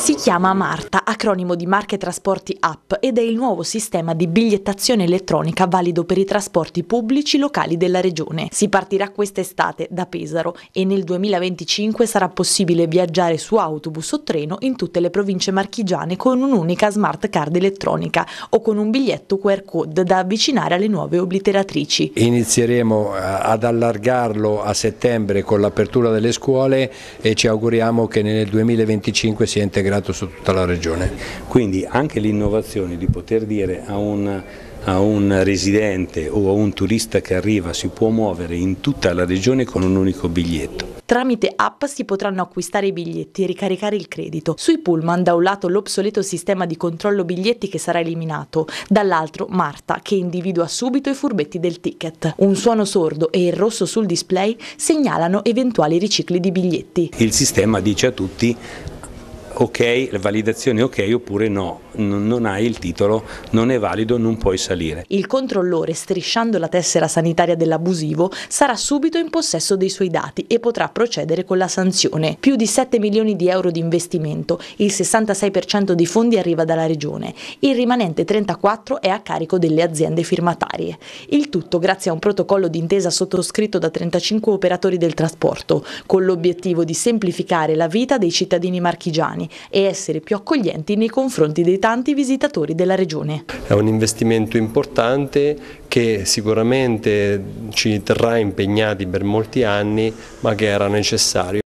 Si chiama Marta, acronimo di Marche Trasporti App ed è il nuovo sistema di bigliettazione elettronica valido per i trasporti pubblici locali della regione. Si partirà quest'estate da Pesaro e nel 2025 sarà possibile viaggiare su autobus o treno in tutte le province marchigiane con un'unica smart card elettronica o con un biglietto QR code da avvicinare alle nuove obliteratrici. Inizieremo eh, ad allargarlo a settembre con l'apertura delle scuole e ci auguriamo che nel 2025 sia integrato integrato su tutta la regione. Quindi anche l'innovazione di poter dire a un, a un residente o a un turista che arriva si può muovere in tutta la regione con un unico biglietto. Tramite app si potranno acquistare i biglietti e ricaricare il credito. Sui pullman da un lato l'obsoleto sistema di controllo biglietti che sarà eliminato, dall'altro Marta che individua subito i furbetti del ticket. Un suono sordo e il rosso sul display segnalano eventuali ricicli di biglietti. Il sistema dice a tutti ok, validazione ok oppure no, non hai il titolo, non è valido, non puoi salire. Il controllore, strisciando la tessera sanitaria dell'abusivo, sarà subito in possesso dei suoi dati e potrà procedere con la sanzione. Più di 7 milioni di euro di investimento, il 66% dei fondi arriva dalla Regione, il rimanente 34 è a carico delle aziende firmatarie. Il tutto grazie a un protocollo d'intesa sottoscritto da 35 operatori del trasporto, con l'obiettivo di semplificare la vita dei cittadini marchigiani e essere più accoglienti nei confronti dei tanti visitatori della regione. È un investimento importante che sicuramente ci terrà impegnati per molti anni ma che era necessario.